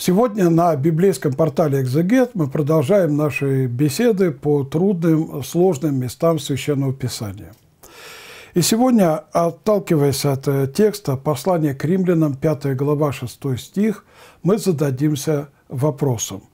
Сегодня на библейском портале «Экзегет» мы продолжаем наши беседы по трудным, сложным местам Священного Писания. И сегодня, отталкиваясь от э, текста послания к римлянам, 5 глава, 6 стих, мы зададимся вопросом,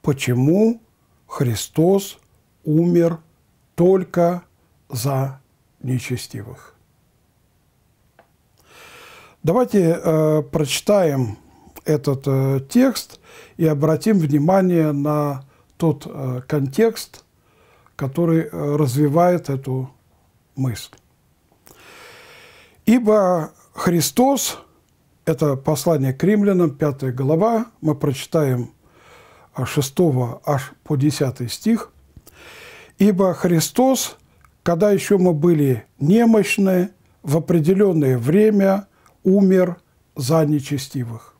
почему Христос умер только за нечестивых? Давайте э, прочитаем этот э, текст и обратим внимание на тот э, контекст, который э, развивает эту мысль. Ибо Христос, это послание к римлянам, 5 глава, мы прочитаем 6 э, аж по 10 стих. «Ибо Христос, когда еще мы были немощны, в определенное время умер за нечестивых».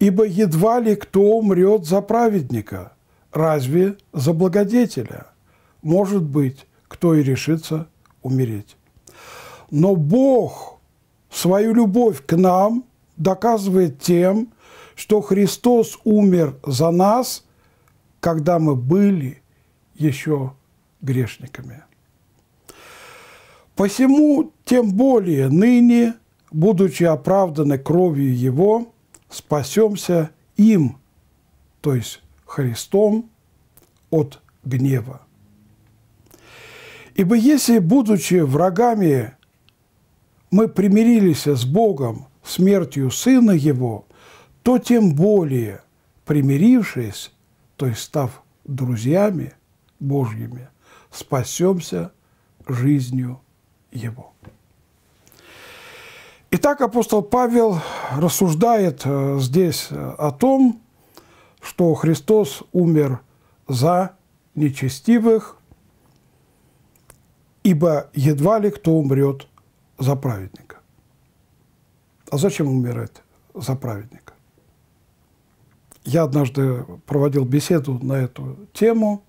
Ибо едва ли кто умрет за праведника, разве за благодетеля? Может быть, кто и решится умереть. Но Бог свою любовь к нам доказывает тем, что Христос умер за нас, когда мы были еще грешниками. Посему тем более ныне, будучи оправданы кровью Его, спасемся им, то есть Христом, от гнева. Ибо если, будучи врагами, мы примирились с Богом смертью Сына Его, то тем более, примирившись, то есть став друзьями Божьими, спасемся жизнью Его. Итак, апостол Павел рассуждает э, здесь э, о том, что Христос умер за нечестивых, ибо едва ли кто умрет за праведника. А зачем умирать за праведника? Я однажды проводил беседу на эту тему,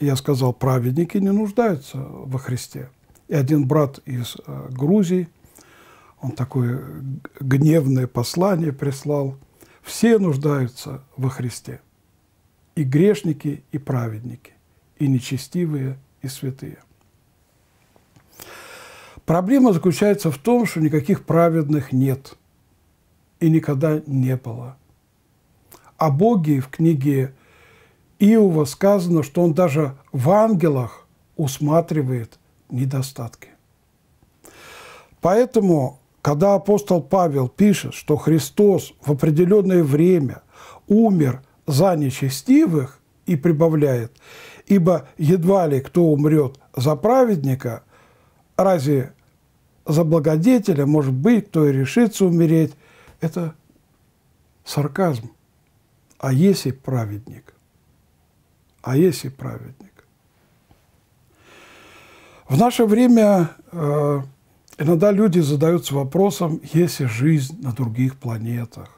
и я сказал, праведники не нуждаются во Христе. И один брат из э, Грузии – он такое гневное послание прислал. Все нуждаются во Христе. И грешники, и праведники, и нечестивые, и святые. Проблема заключается в том, что никаких праведных нет и никогда не было. О Боге в книге Иова сказано, что он даже в ангелах усматривает недостатки. Поэтому когда апостол Павел пишет, что Христос в определенное время умер за нечестивых, и прибавляет, ибо едва ли кто умрет за праведника, разве за благодетеля, может быть, кто и решится умереть, это сарказм. А если праведник? А если праведник? В наше время э, Иногда люди задаются вопросом, есть ли жизнь на других планетах.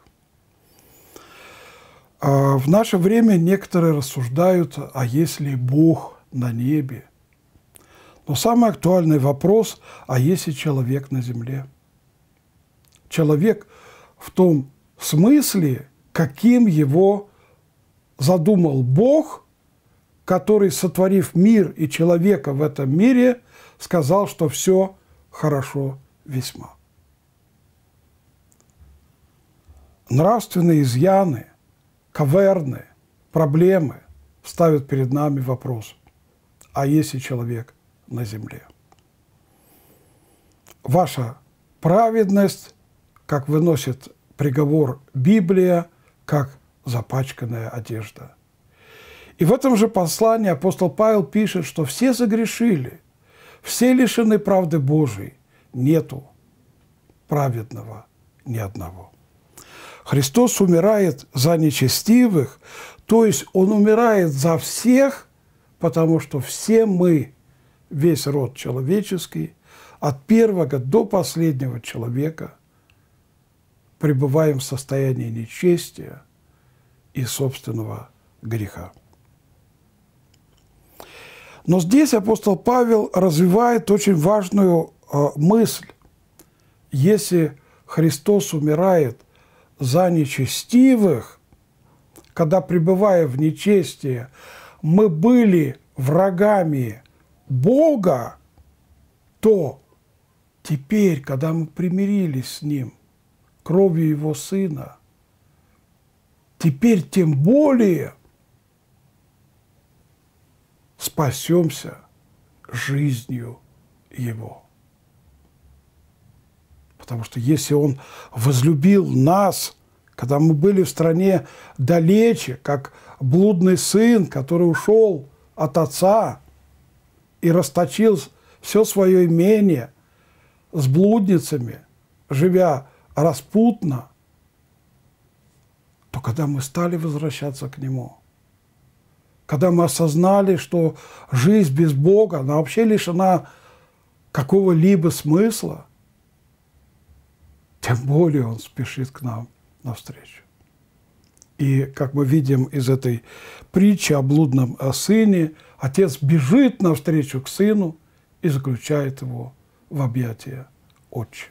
А в наше время некоторые рассуждают, а есть ли Бог на небе. Но самый актуальный вопрос, а есть ли человек на земле. Человек в том смысле, каким его задумал Бог, который, сотворив мир и человека в этом мире, сказал, что все – хорошо весьма. Нравственные изъяны, каверны, проблемы ставят перед нами вопрос, а есть ли человек на земле? Ваша праведность, как выносит приговор Библия, как запачканная одежда. И в этом же послании апостол Павел пишет, что все согрешили – все лишены правды Божией. Нету праведного ни одного. Христос умирает за нечестивых, то есть Он умирает за всех, потому что все мы, весь род человеческий, от первого до последнего человека пребываем в состоянии нечестия и собственного греха. Но здесь апостол Павел развивает очень важную а, мысль. Если Христос умирает за нечестивых, когда, пребывая в нечестии, мы были врагами Бога, то теперь, когда мы примирились с Ним кровью Его Сына, теперь тем более – спасемся жизнью Его. Потому что если Он возлюбил нас, когда мы были в стране далече, как блудный сын, который ушел от отца и расточил все свое имение с блудницами, живя распутно, то когда мы стали возвращаться к Нему – когда мы осознали, что жизнь без Бога, она вообще лишена какого-либо смысла, тем более он спешит к нам навстречу. И, как мы видим из этой притчи о блудном э, сыне, отец бежит навстречу к сыну и заключает его в объятия отче.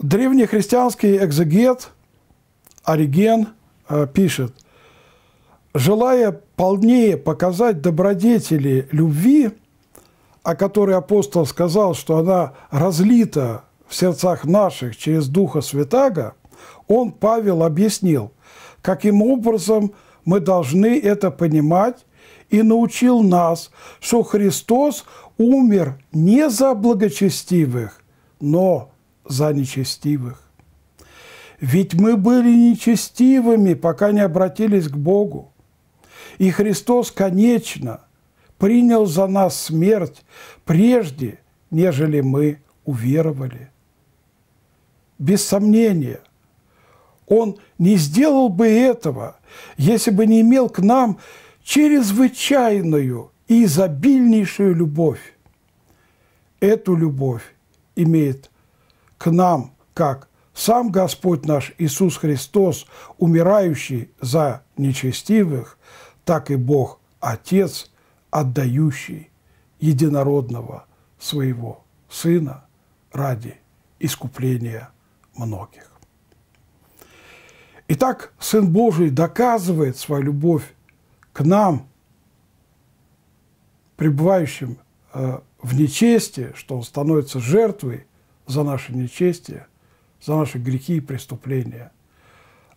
Древнехристианский экзегет Ориген – Э, пишет, «Желая полнее показать добродетели любви, о которой апостол сказал, что она разлита в сердцах наших через Духа Святаго, он, Павел, объяснил, каким образом мы должны это понимать и научил нас, что Христос умер не за благочестивых, но за нечестивых. Ведь мы были нечестивыми, пока не обратились к Богу. И Христос, конечно, принял за нас смерть прежде, нежели мы уверовали. Без сомнения, Он не сделал бы этого, если бы не имел к нам чрезвычайную и изобильнейшую любовь. Эту любовь имеет к нам как сам Господь наш Иисус Христос, умирающий за нечестивых, так и Бог Отец, отдающий единородного своего Сына ради искупления многих. Итак, Сын Божий доказывает свою любовь к нам, пребывающим э, в нечестии, что Он становится жертвой за наше нечестие – за наши грехи и преступления.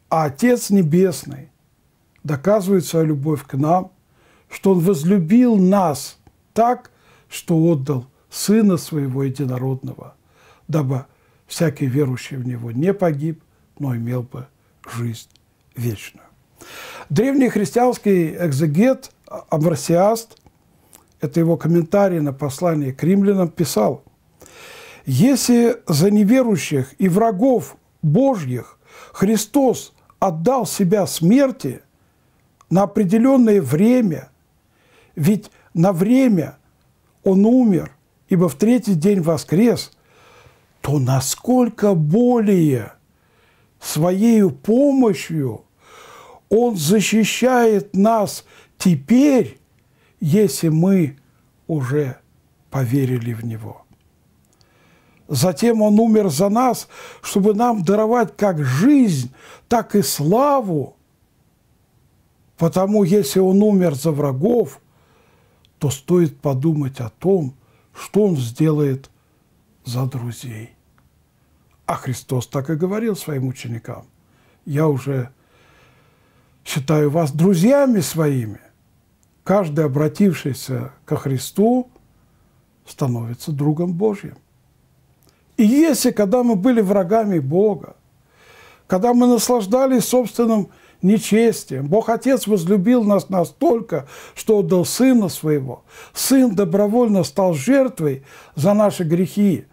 А Отец Небесный доказывает свою любовь к нам, что Он возлюбил нас так, что отдал Сына Своего Единородного, дабы всякий верующий в Него не погиб, но имел бы жизнь вечную. Древний христианский экзегет Амвросиаст, это его комментарий на послание к римлянам, писал – если за неверующих и врагов Божьих Христос отдал себя смерти на определенное время, ведь на время Он умер, ибо в третий день воскрес, то насколько более своей помощью Он защищает нас теперь, если мы уже поверили в Него. Затем Он умер за нас, чтобы нам даровать как жизнь, так и славу. Потому если Он умер за врагов, то стоит подумать о том, что Он сделает за друзей. А Христос так и говорил своим ученикам. Я уже считаю вас друзьями своими. Каждый, обратившийся ко Христу, становится другом Божьим. И если, когда мы были врагами Бога, когда мы наслаждались собственным нечестием, Бог Отец возлюбил нас настолько, что отдал Сына Своего. Сын добровольно стал жертвой за наши грехи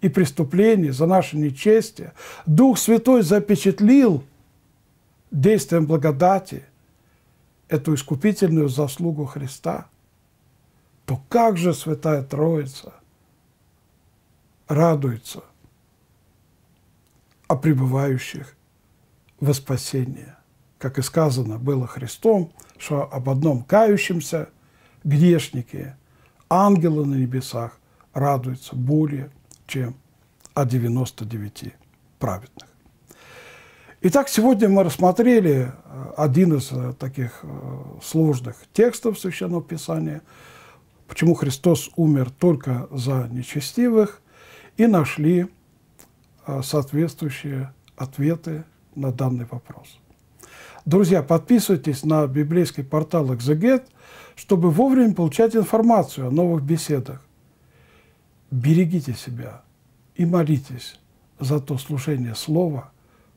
и преступления, за наше нечестие. Дух Святой запечатлил действием благодати эту искупительную заслугу Христа. То как же Святая Троица радуется о пребывающих во спасение. Как и сказано было Христом, что об одном кающемся грешнике ангелы на небесах радуются более, чем о 99 праведных. Итак, сегодня мы рассмотрели э, один из э, таких э, сложных текстов Священного Писания, почему Христос умер только за нечестивых – и нашли а, соответствующие ответы на данный вопрос. Друзья, подписывайтесь на библейский портал «Экзегет», чтобы вовремя получать информацию о новых беседах. Берегите себя и молитесь за то служение слова,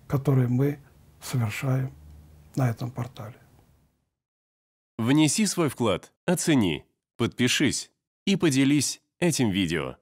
которое мы совершаем на этом портале. Внеси свой вклад, оцени, подпишись и поделись этим видео.